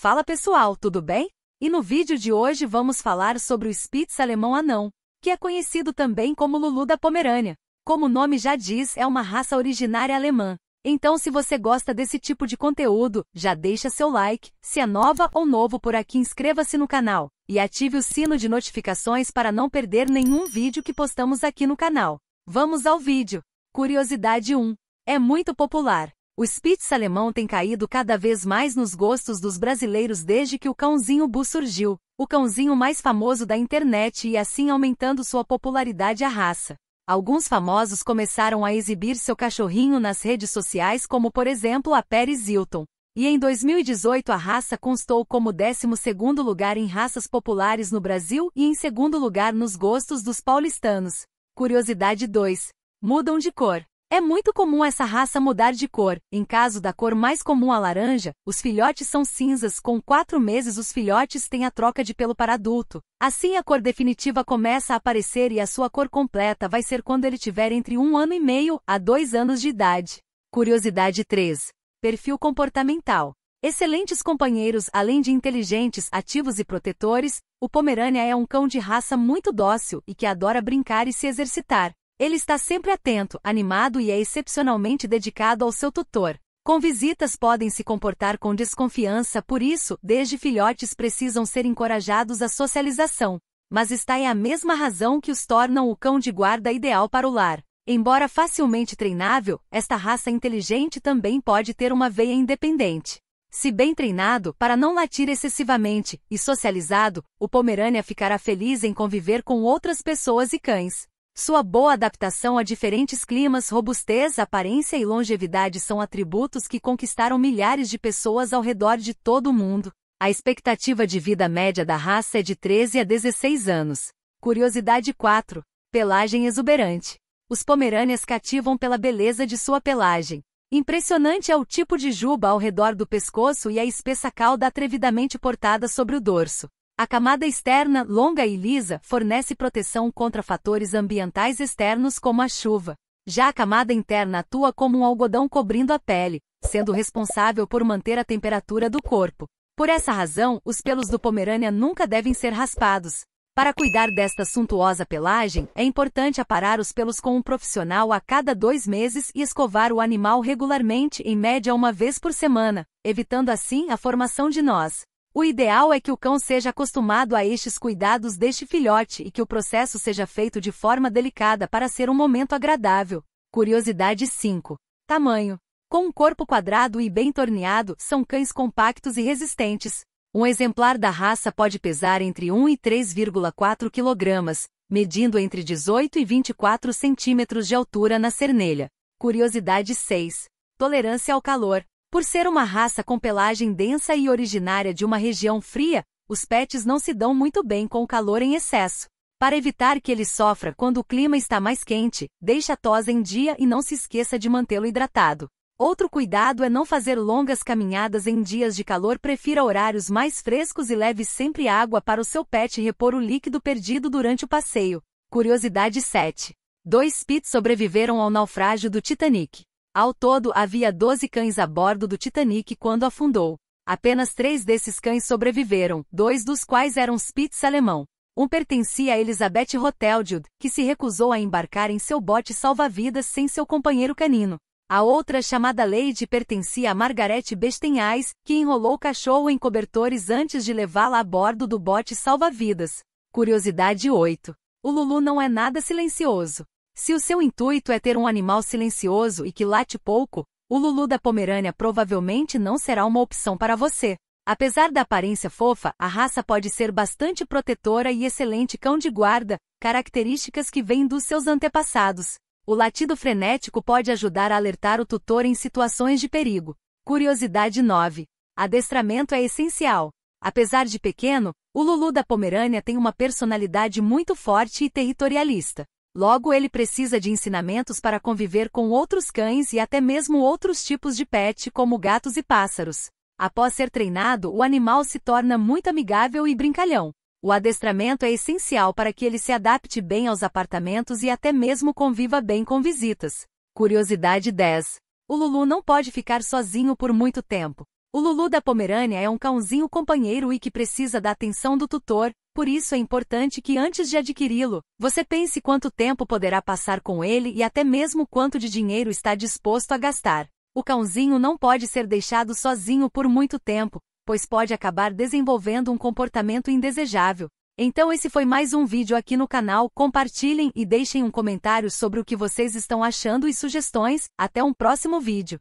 Fala pessoal, tudo bem? E no vídeo de hoje vamos falar sobre o Spitz alemão anão, que é conhecido também como Lulu da Pomerânia. Como o nome já diz, é uma raça originária alemã. Então se você gosta desse tipo de conteúdo, já deixa seu like, se é nova ou novo por aqui inscreva-se no canal, e ative o sino de notificações para não perder nenhum vídeo que postamos aqui no canal. Vamos ao vídeo. Curiosidade 1. É muito popular. O Spitz alemão tem caído cada vez mais nos gostos dos brasileiros desde que o cãozinho Bu surgiu, o cãozinho mais famoso da internet e assim aumentando sua popularidade à raça. Alguns famosos começaram a exibir seu cachorrinho nas redes sociais, como por exemplo a Paris Hilton. E em 2018 a raça constou como 12 lugar em raças populares no Brasil e em segundo lugar nos gostos dos paulistanos. Curiosidade 2. Mudam de cor. É muito comum essa raça mudar de cor. Em caso da cor mais comum a laranja, os filhotes são cinzas. Com quatro meses, os filhotes têm a troca de pelo para adulto. Assim, a cor definitiva começa a aparecer e a sua cor completa vai ser quando ele tiver entre um ano e meio a dois anos de idade. Curiosidade 3. Perfil comportamental. Excelentes companheiros, além de inteligentes, ativos e protetores, o Pomerânia é um cão de raça muito dócil e que adora brincar e se exercitar. Ele está sempre atento, animado e é excepcionalmente dedicado ao seu tutor. Com visitas podem se comportar com desconfiança, por isso, desde filhotes precisam ser encorajados à socialização. Mas está é a mesma razão que os tornam o cão de guarda ideal para o lar. Embora facilmente treinável, esta raça inteligente também pode ter uma veia independente. Se bem treinado, para não latir excessivamente, e socializado, o Pomerânia ficará feliz em conviver com outras pessoas e cães. Sua boa adaptação a diferentes climas, robustez, aparência e longevidade são atributos que conquistaram milhares de pessoas ao redor de todo o mundo. A expectativa de vida média da raça é de 13 a 16 anos. Curiosidade 4. Pelagem exuberante. Os pomerâneas cativam pela beleza de sua pelagem. Impressionante é o tipo de juba ao redor do pescoço e a espessa cauda atrevidamente portada sobre o dorso. A camada externa, longa e lisa, fornece proteção contra fatores ambientais externos como a chuva. Já a camada interna atua como um algodão cobrindo a pele, sendo responsável por manter a temperatura do corpo. Por essa razão, os pelos do Pomerânia nunca devem ser raspados. Para cuidar desta suntuosa pelagem, é importante aparar os pelos com um profissional a cada dois meses e escovar o animal regularmente, em média uma vez por semana, evitando assim a formação de nós. O ideal é que o cão seja acostumado a estes cuidados deste filhote e que o processo seja feito de forma delicada para ser um momento agradável. Curiosidade 5. Tamanho. Com um corpo quadrado e bem torneado, são cães compactos e resistentes. Um exemplar da raça pode pesar entre 1 e 3,4 kg, medindo entre 18 e 24 cm de altura na cernelha. Curiosidade 6. Tolerância ao calor. Por ser uma raça com pelagem densa e originária de uma região fria, os pets não se dão muito bem com o calor em excesso. Para evitar que ele sofra quando o clima está mais quente, deixe a tosa em dia e não se esqueça de mantê-lo hidratado. Outro cuidado é não fazer longas caminhadas em dias de calor, prefira horários mais frescos e leve sempre água para o seu pet repor o líquido perdido durante o passeio. Curiosidade 7. Dois pits sobreviveram ao naufrágio do Titanic. Ao todo, havia 12 cães a bordo do Titanic quando afundou. Apenas três desses cães sobreviveram, dois dos quais eram Spitz alemão. Um pertencia a Elizabeth Roteldjud, que se recusou a embarcar em seu bote salva-vidas sem seu companheiro canino. A outra, chamada Lady, pertencia a Margarete Bestenhais, que enrolou o cachorro em cobertores antes de levá-la a bordo do bote salva-vidas. Curiosidade 8. O Lulu não é nada silencioso. Se o seu intuito é ter um animal silencioso e que late pouco, o Lulu da Pomerânia provavelmente não será uma opção para você. Apesar da aparência fofa, a raça pode ser bastante protetora e excelente cão de guarda, características que vêm dos seus antepassados. O latido frenético pode ajudar a alertar o tutor em situações de perigo. Curiosidade 9. Adestramento é essencial. Apesar de pequeno, o Lulu da Pomerânia tem uma personalidade muito forte e territorialista. Logo, ele precisa de ensinamentos para conviver com outros cães e até mesmo outros tipos de pet, como gatos e pássaros. Após ser treinado, o animal se torna muito amigável e brincalhão. O adestramento é essencial para que ele se adapte bem aos apartamentos e até mesmo conviva bem com visitas. Curiosidade 10. O Lulu não pode ficar sozinho por muito tempo. O Lulu da Pomerânia é um cãozinho companheiro e que precisa da atenção do tutor, por isso é importante que antes de adquiri-lo, você pense quanto tempo poderá passar com ele e até mesmo quanto de dinheiro está disposto a gastar. O cãozinho não pode ser deixado sozinho por muito tempo, pois pode acabar desenvolvendo um comportamento indesejável. Então esse foi mais um vídeo aqui no canal, compartilhem e deixem um comentário sobre o que vocês estão achando e sugestões, até um próximo vídeo.